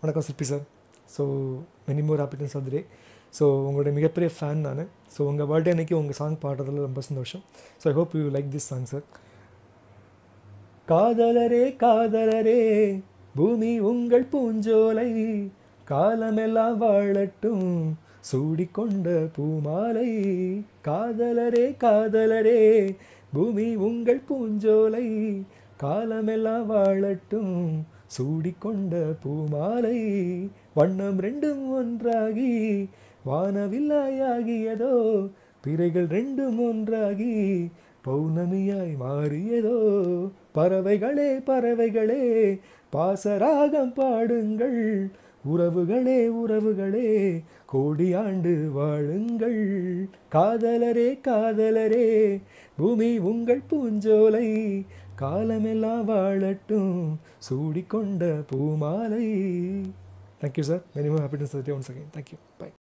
வணக்கம் Sirpi sir so many more happiness of day so உங்களுடைய மிகப்பெரிய ஃபேன் நான் ஸோ உங்கள் பர்த்டே அன்றைக்கி உங்கள் சாங் பாடுறதுல ரொம்ப சந்தோஷம் so I hope you like this song sir காதலரே காதலரே பூமி உங்கள் பூஞ்சோலை காலமெல்லாம் வாழட்டும் சூடிக்கொண்ட பூமாலை காதலரே காதலரே பூமி உங்கள் பூஞ்சோலை காலமெல்லாம் வாழட்டும் சூடிக்கொண்ட பூமாலை வண்ணம் ரெண்டும் ஒன்றாகி வானவில்லாயாகியதோ பிறைகள் ரெண்டும் ஒன்றாகி பௌர்ணமியாய் மாறியதோ பறவைகளே பறவைகளே பாசராகம் பாடுங்கள் உறவுகளே உறவுகளே கோடி ஆண்டு வாழுங்கள் காதலரே காதலரே பூமி உங்கள் பூஞ்சோலை காலமெல்லாம் வாழட்டும் சூடிக்கொண்ட பூமாலை thank you sir many more happiness thank you once again thank you பாய்